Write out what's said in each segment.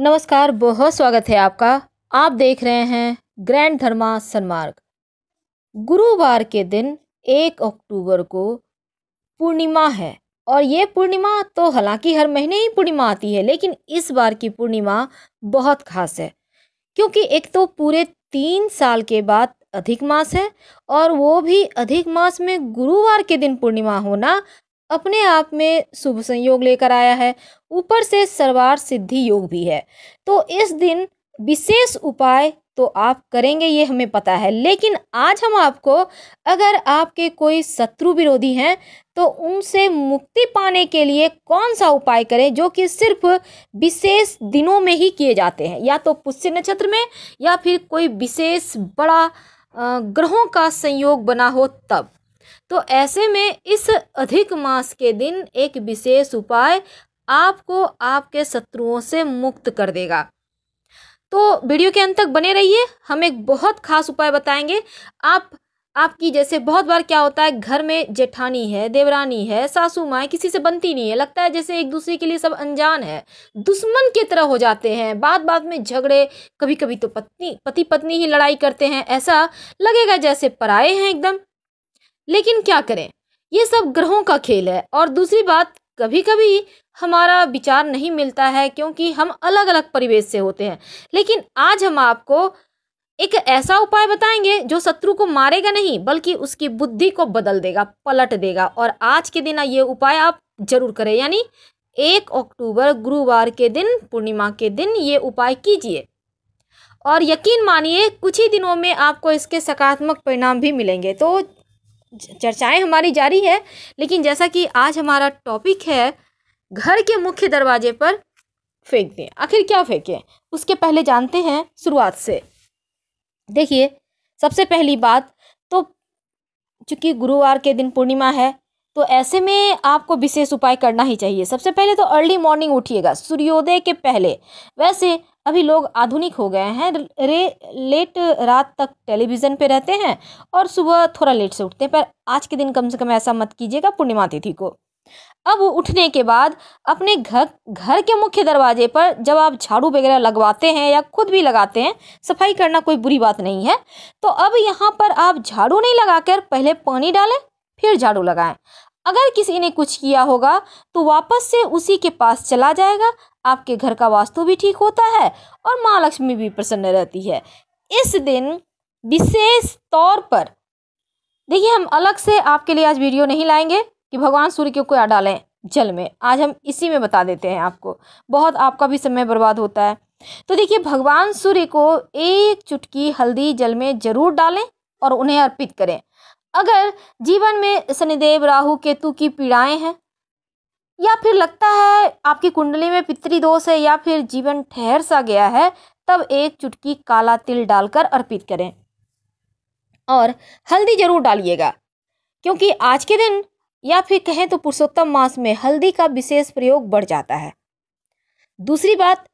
नमस्कार बहुत स्वागत है आपका आप देख रहे हैं ग्रैंड धर्मा सन्मार्ग गुरुवार के दिन एक अक्टूबर को पूर्णिमा है और ये पूर्णिमा तो हालांकि हर महीने ही पूर्णिमा आती है लेकिन इस बार की पूर्णिमा बहुत खास है क्योंकि एक तो पूरे तीन साल के बाद अधिक मास है और वो भी अधिक मास में गुरुवार के दिन पूर्णिमा होना अपने आप में शुभ संयोग लेकर आया है ऊपर से सर्वार सिद्धि योग भी है तो इस दिन विशेष उपाय तो आप करेंगे ये हमें पता है लेकिन आज हम आपको अगर आपके कोई शत्रु विरोधी हैं तो उनसे मुक्ति पाने के लिए कौन सा उपाय करें जो कि सिर्फ विशेष दिनों में ही किए जाते हैं या तो पुष्य नक्षत्र में या फिर कोई विशेष बड़ा ग्रहों का संयोग बना हो तब तो ऐसे में इस अधिक मास के दिन एक विशेष उपाय आपको आपके शत्रुओं से मुक्त कर देगा तो वीडियो के अंत तक बने रहिए हम एक बहुत खास उपाय बताएंगे आप आपकी जैसे बहुत बार क्या होता है घर में जेठानी है देवरानी है सासू माँ किसी से बनती नहीं है लगता है जैसे एक दूसरे के लिए सब अनजान है दुश्मन की तरह हो जाते हैं बात बात में झगड़े कभी कभी तो पत्नी पति पत्नी ही लड़ाई करते हैं ऐसा लगेगा जैसे पराए हैं एकदम लेकिन क्या करें ये सब ग्रहों का खेल है और दूसरी बात कभी कभी हमारा विचार नहीं मिलता है क्योंकि हम अलग अलग परिवेश से होते हैं लेकिन आज हम आपको एक ऐसा उपाय बताएंगे जो शत्रु को मारेगा नहीं बल्कि उसकी बुद्धि को बदल देगा पलट देगा और आज के दिन ये उपाय आप जरूर करें यानी एक अक्टूबर गुरुवार के दिन पूर्णिमा के दिन ये उपाय कीजिए और यकीन मानिए कुछ ही दिनों में आपको इसके सकारात्मक परिणाम भी मिलेंगे तो चर्चाएं हमारी जारी है लेकिन जैसा कि आज हमारा टॉपिक है घर के मुख्य दरवाजे पर फेंक दें आखिर क्या फेंकें उसके पहले जानते हैं शुरुआत से देखिए सबसे पहली बात तो चूंकि गुरुवार के दिन पूर्णिमा है तो ऐसे में आपको विशेष उपाय करना ही चाहिए सबसे पहले तो अर्ली मॉर्निंग उठिएगा सूर्योदय के पहले वैसे अभी लोग आधुनिक हो गए हैं रे लेट रात तक टेलीविज़न पे रहते हैं और सुबह थोड़ा लेट से उठते हैं पर आज के दिन कम से कम ऐसा मत कीजिएगा पूर्णिमा तिथि को अब उठने के बाद अपने घर घर के मुख्य दरवाजे पर जब आप झाड़ू वगैरह लगवाते हैं या खुद भी लगाते हैं सफाई करना कोई बुरी बात नहीं है तो अब यहाँ पर आप झाड़ू नहीं लगाकर पहले पानी डालें फिर झाड़ू लगाएं अगर किसी ने कुछ किया होगा तो वापस से उसी के पास चला जाएगा आपके घर का वास्तु भी ठीक होता है और माँ लक्ष्मी भी प्रसन्न रहती है इस दिन विशेष तौर पर देखिए हम अलग से आपके लिए आज वीडियो नहीं लाएंगे कि भगवान सूर्य को क्या डालें जल में आज हम इसी में बता देते हैं आपको बहुत आपका भी समय बर्बाद होता है तो देखिए भगवान सूर्य को एक चुटकी हल्दी जल में ज़रूर डालें और उन्हें अर्पित करें अगर जीवन में शनिदेव राहु केतु की पीड़ाएं हैं या फिर लगता है आपकी कुंडली में पितृ दोष है या फिर जीवन ठहर सा गया है तब एक चुटकी काला तिल डालकर अर्पित करें और हल्दी जरूर डालिएगा क्योंकि आज के दिन या फिर कहें तो पुरुषोत्तम मास में हल्दी का विशेष प्रयोग बढ़ जाता है दूसरी बात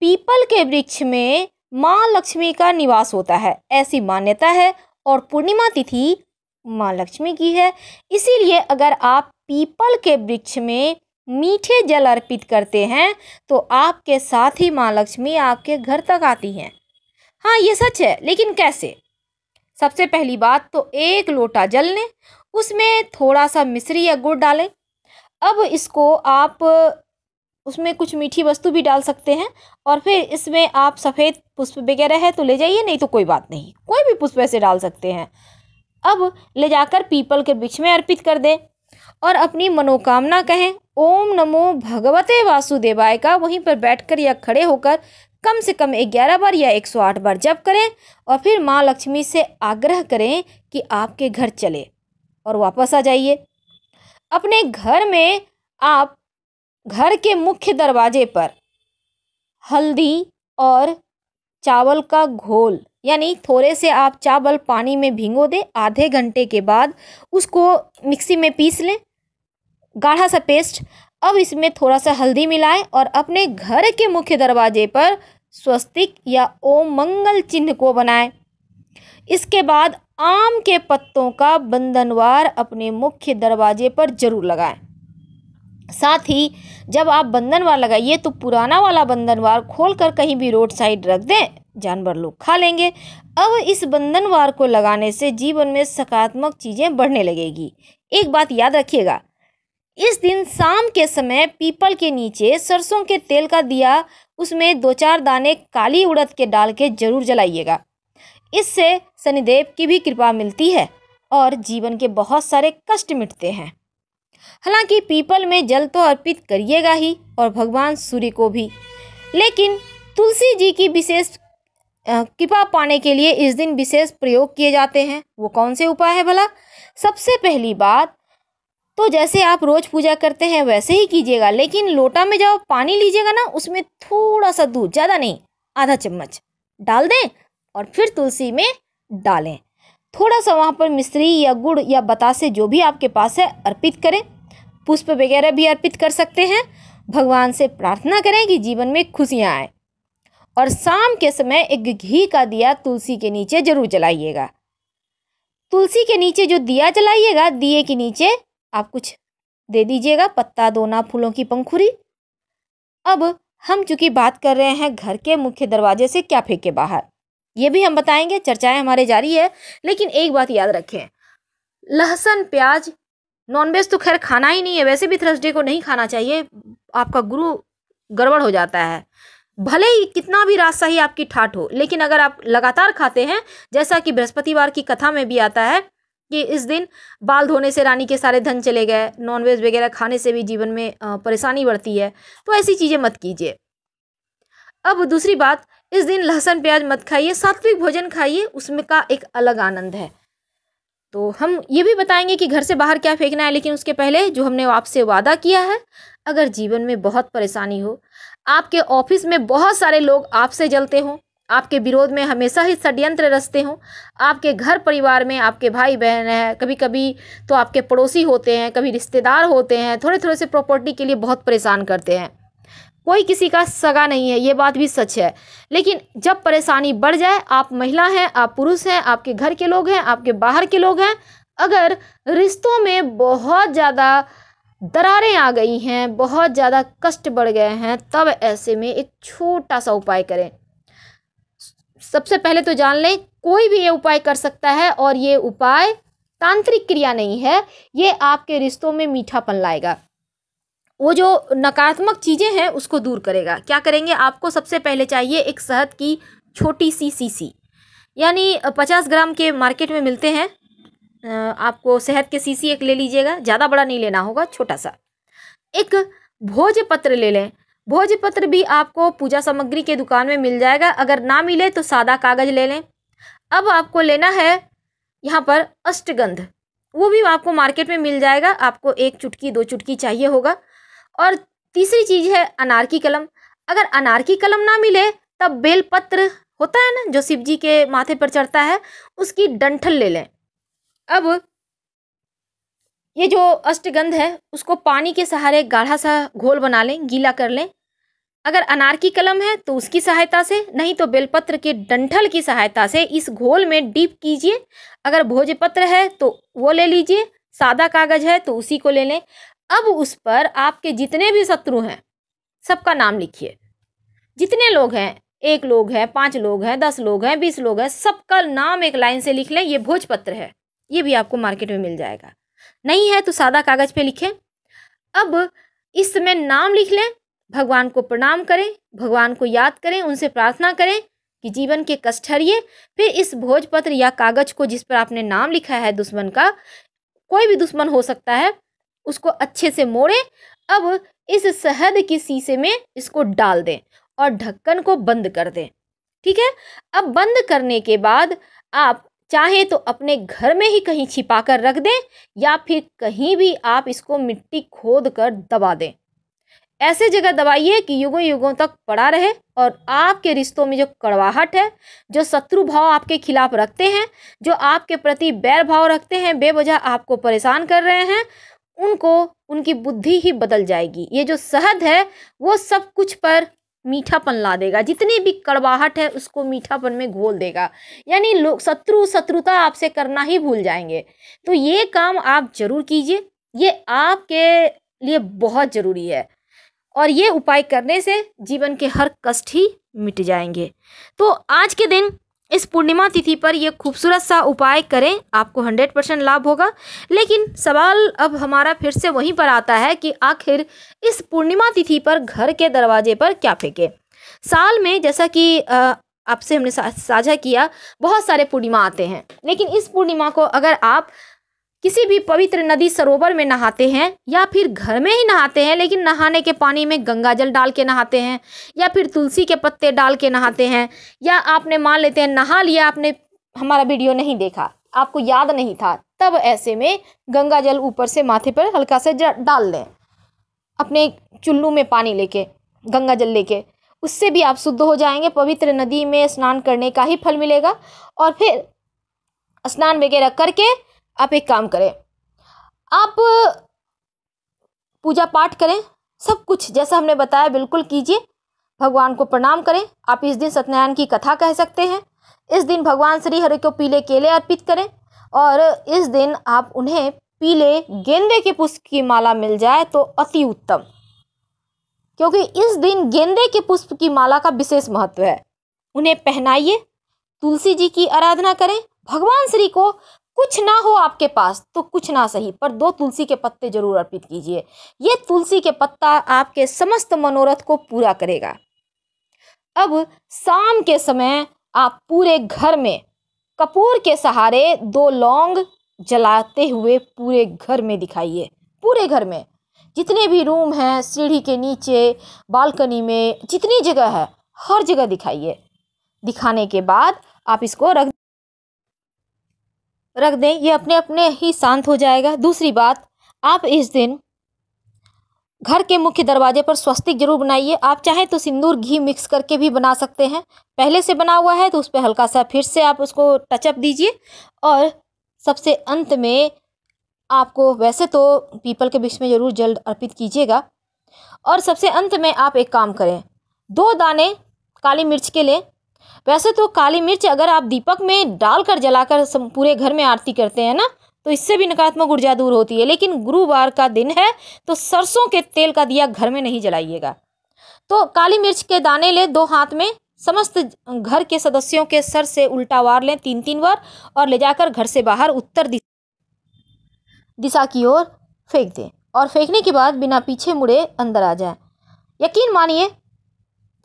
पीपल के वृक्ष में माँ लक्ष्मी का निवास होता है ऐसी मान्यता है और पूर्णिमा तिथि माँ लक्ष्मी की है इसीलिए अगर आप पीपल के वृक्ष में मीठे जल अर्पित करते हैं तो आपके साथ ही माँ लक्ष्मी आपके घर तक आती हैं हाँ ये सच है लेकिन कैसे सबसे पहली बात तो एक लोटा जल लें उसमें थोड़ा सा मिश्री या गुड़ डालें अब इसको आप उसमें कुछ मीठी वस्तु भी डाल सकते हैं और फिर इसमें आप सफ़ेद पुष्प वगैरह है तो ले जाइए नहीं तो कोई बात नहीं कोई भी पुष्प ऐसे डाल सकते हैं अब ले जाकर पीपल के वृक्ष में अर्पित कर दें और अपनी मनोकामना कहें ओम नमो भगवते वासुदेवाय का वहीं पर बैठकर या खड़े होकर कम से कम ग्यारह बार या एक सौ आठ बार जप करें और फिर माँ लक्ष्मी से आग्रह करें कि आपके घर चले और वापस आ जाइए अपने घर में आप घर के मुख्य दरवाजे पर हल्दी और चावल का घोल यानी थोड़े से आप चावल पानी में भिंगो दें आधे घंटे के बाद उसको मिक्सी में पीस लें गाढ़ा सा पेस्ट अब इसमें थोड़ा सा हल्दी मिलाएं और अपने घर के मुख्य दरवाजे पर स्वस्तिक या ओम मंगल चिन्ह को बनाएं इसके बाद आम के पत्तों का बंधनवार अपने मुख्य दरवाजे पर जरूर लगाएं साथ ही जब आप बंधनवार लगाइए तो पुराना वाला बंधनवार खोलकर कहीं भी रोड साइड रख दें जानवर लोग खा लेंगे अब इस बंधनवार को लगाने से जीवन में सकारात्मक चीज़ें बढ़ने लगेगी एक बात याद रखिएगा इस दिन शाम के समय पीपल के नीचे सरसों के तेल का दिया उसमें दो चार दाने काली उड़द के डाल के जरूर जलाइएगा इससे शनिदेव की भी कृपा मिलती है और जीवन के बहुत सारे कष्ट मिटते हैं हालांकि पीपल में जल तो अर्पित करिएगा ही और भगवान सूर्य को भी लेकिन तुलसी जी की विशेष कृपा पाने के लिए इस दिन विशेष प्रयोग किए जाते हैं वो कौन से उपाय है भला सबसे पहली बात तो जैसे आप रोज़ पूजा करते हैं वैसे ही कीजिएगा लेकिन लोटा में जब पानी लीजिएगा ना उसमें थोड़ा सा दूध ज़्यादा नहीं आधा चम्मच डाल दें और फिर तुलसी में डालें थोड़ा सा वहाँ पर मिश्री या गुड़ या बतासे जो भी आपके पास है अर्पित करें पुष्प वगैरह भी अर्पित कर सकते हैं भगवान से प्रार्थना करें कि जीवन में खुशियाँ आएँ और शाम के समय एक घी का दिया तुलसी के नीचे जरूर जलाइएगा तुलसी के नीचे जो दिया जलाइएगा दिए के नीचे आप कुछ दे दीजिएगा पत्ता दोना फूलों की पंखुरी अब हम चूंकि बात कर रहे हैं घर के मुख्य दरवाजे से क्या फेंके बाहर ये भी हम बताएंगे चर्चाएं हमारे जारी है लेकिन एक बात याद रखें लहसुन प्याज नॉनवेज तो खैर खाना ही नहीं है वैसे भी थर्सडे को नहीं खाना चाहिए आपका गुरु गड़बड़ हो जाता है भले ही कितना भी रास्ता ही आपकी ठाट हो लेकिन अगर आप लगातार खाते हैं जैसा कि बृहस्पतिवार की कथा में भी आता है कि इस दिन बाल धोने से रानी के सारे धन चले गए नॉनवेज वगैरह खाने से भी जीवन में परेशानी बढ़ती है तो ऐसी चीज़ें मत कीजिए अब दूसरी बात इस दिन लहसुन प्याज मत खाइए सात्विक भोजन खाइए उसमें का एक अलग आनंद है तो हम ये भी बताएंगे कि घर से बाहर क्या फेंकना है लेकिन उसके पहले जो हमने आपसे वादा किया है अगर जीवन में बहुत परेशानी हो आपके ऑफिस में बहुत सारे लोग आपसे जलते हों आपके विरोध में हमेशा ही षड्यंत्र रचते हों आपके घर परिवार में आपके भाई बहन हैं कभी कभी तो आपके पड़ोसी होते हैं कभी रिश्तेदार होते हैं थोड़े थोड़े से प्रॉपर्टी के लिए बहुत परेशान करते हैं कोई किसी का सगा नहीं है ये बात भी सच है लेकिन जब परेशानी बढ़ जाए आप महिला हैं आप पुरुष हैं आपके घर के लोग हैं आपके बाहर के लोग हैं अगर रिश्तों में बहुत ज़्यादा दरारें आ गई हैं बहुत ज़्यादा कष्ट बढ़ गए हैं तब ऐसे में एक छोटा सा उपाय करें सबसे पहले तो जान लें कोई भी ये उपाय कर सकता है और ये उपाय तांत्रिक क्रिया नहीं है ये आपके रिश्तों में मीठापन लाएगा वो जो नकारात्मक चीज़ें हैं उसको दूर करेगा क्या करेंगे आपको सबसे पहले चाहिए एक शहद की छोटी सी सीसी यानी पचास ग्राम के मार्केट में मिलते हैं आपको शहद के सीसी एक ले लीजिएगा ज़्यादा बड़ा नहीं लेना होगा छोटा सा एक भोज पत्र ले लें भोज पत्र भी आपको पूजा सामग्री के दुकान में मिल जाएगा अगर ना मिले तो सादा कागज़ ले लें अब आपको लेना है यहाँ पर अष्टगंध वो भी आपको मार्केट में मिल जाएगा आपको एक चुटकी दो चुटकी चाहिए होगा और तीसरी चीज़ है अनार की कलम अगर अनार की कलम ना मिले तब बेलपत्र होता है ना जो शिव जी के माथे पर चढ़ता है उसकी डंठल ले लें अब ये जो अष्टगंध है उसको पानी के सहारे गाढ़ा सा घोल बना लें गीला कर लें अगर अनार की कलम है तो उसकी सहायता से नहीं तो बेलपत्र के डंठल की सहायता से इस घोल में डीप कीजिए अगर भोजपत्र है तो वो ले लीजिए सादा कागज है तो उसी को ले लें अब उस पर आपके जितने भी शत्रु हैं सबका नाम लिखिए जितने लोग हैं एक लोग हैं पाँच लोग हैं दस लोग हैं बीस लोग हैं सबका नाम एक लाइन से लिख लें ये भोजपत्र है ये भी आपको मार्केट में मिल जाएगा नहीं है तो सादा कागज़ पे लिखें अब इस समय नाम लिख लें भगवान को प्रणाम करें भगवान को याद करें उनसे प्रार्थना करें कि जीवन के कष्ट हरिए फिर इस भोजपत्र या कागज को जिस पर आपने नाम लिखा है दुश्मन का कोई भी दुश्मन हो सकता है उसको अच्छे से मोड़ें अब इस शहद के शीशे में इसको डाल दें और ढक्कन को बंद कर दें ठीक है अब बंद करने के बाद आप चाहे तो अपने घर में ही कहीं छिपा कर रख दें या फिर कहीं भी आप इसको मिट्टी खोद कर दबा दें ऐसे जगह दबाइए कि युगों युगों तक पड़ा रहे और आपके रिश्तों में जो कड़वाहट है जो शत्रु भाव आपके खिलाफ रखते हैं जो आपके प्रति बैर भाव रखते हैं बेवजह आपको परेशान कर रहे हैं उनको उनकी बुद्धि ही बदल जाएगी ये जो शहद है वो सब कुछ पर मीठापन ला देगा जितनी भी कड़वाहट है उसको मीठापन में घोल देगा यानी लोग शत्रु शत्रुता आपसे करना ही भूल जाएंगे तो ये काम आप जरूर कीजिए ये आपके लिए बहुत ज़रूरी है और ये उपाय करने से जीवन के हर कष्ट ही मिट जाएंगे तो आज के दिन इस पूर्णिमा तिथि पर यह खूबसूरत सा उपाय करें आपको हंड्रेड परसेंट लाभ होगा लेकिन सवाल अब हमारा फिर से वहीं पर आता है कि आखिर इस पूर्णिमा तिथि पर घर के दरवाजे पर क्या फेंकें साल में जैसा कि आपसे हमने साझा किया बहुत सारे पूर्णिमा आते हैं लेकिन इस पूर्णिमा को अगर आप किसी भी पवित्र नदी सरोवर में नहाते हैं या फिर घर में ही नहाते हैं लेकिन नहाने के पानी में गंगा जल डाल के नहाते हैं या फिर तुलसी के पत्ते डाल के नहाते हैं या आपने मान लेते हैं नहा लिया आपने हमारा वीडियो नहीं देखा आपको याद नहीं था तब ऐसे में गंगा जल ऊपर से माथे पर हल्का से डाल दें अपने चुल्लू में पानी लेके गंगा जल लेके उससे भी आप शुद्ध हो जाएंगे पवित्र नदी में स्नान करने का ही फल मिलेगा और फिर स्नान वगैरह करके आप एक काम करें आप पूजा पाठ करें सब कुछ जैसा हमने बताया बिल्कुल कीजिए भगवान को प्रणाम करें आप इस दिन सत्यनारायण की कथा कह सकते हैं इस दिन भगवान श्री हरि को पीले केले अर्पित करें और इस दिन आप उन्हें पीले गेंदे के पुष्प की माला मिल जाए तो अति उत्तम क्योंकि इस दिन गेंदे के पुष्प की माला का विशेष महत्व है उन्हें पहनाइए तुलसी जी की आराधना करें भगवान श्री को कुछ ना हो आपके पास तो कुछ ना सही पर दो तुलसी के पत्ते जरूर अर्पित कीजिए ये तुलसी के पत्ता आपके समस्त मनोरथ को पूरा करेगा अब शाम के समय आप पूरे घर में कपूर के सहारे दो लौंग जलाते हुए पूरे घर में दिखाइए पूरे घर में जितने भी रूम हैं सीढ़ी के नीचे बालकनी में जितनी जगह है हर जगह दिखाइए दिखाने के बाद आप इसको रख रख दें ये अपने अपने ही शांत हो जाएगा दूसरी बात आप इस दिन घर के मुख्य दरवाजे पर स्वस्तिक जरूर बनाइए आप चाहें तो सिंदूर घी मिक्स करके भी बना सकते हैं पहले से बना हुआ है तो उस पर हल्का सा फिर से आप उसको टचअप दीजिए और सबसे अंत में आपको वैसे तो पीपल के बीच में ज़रूर जल अर्पित कीजिएगा और सबसे अंत में आप एक काम करें दो दाने काली मिर्च के लें वैसे तो काली मिर्च अगर आप दीपक में डालकर जलाकर पूरे घर में आरती करते हैं ना तो इससे भी नकारात्मक ऊर्जा दूर होती है लेकिन गुरुवार का दिन है तो सरसों के तेल का दिया घर में नहीं जलाइएगा तो काली मिर्च के दाने ले दो हाथ में समस्त घर के सदस्यों के सर से उल्टा वार लें तीन तीन बार और ले जाकर घर से बाहर उत्तर दिशा की ओर फेंक दें और फेंकने के बाद बिना पीछे मुड़े अंदर आ जाए यकीन मानिए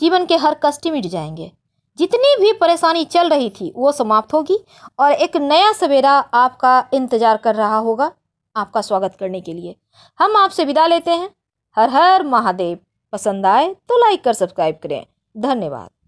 जीवन के हर कष्ट मिट जाएंगे जितनी भी परेशानी चल रही थी वो समाप्त होगी और एक नया सवेरा आपका इंतज़ार कर रहा होगा आपका स्वागत करने के लिए हम आपसे विदा लेते हैं हर हर महादेव पसंद आए तो लाइक कर सब्सक्राइब करें धन्यवाद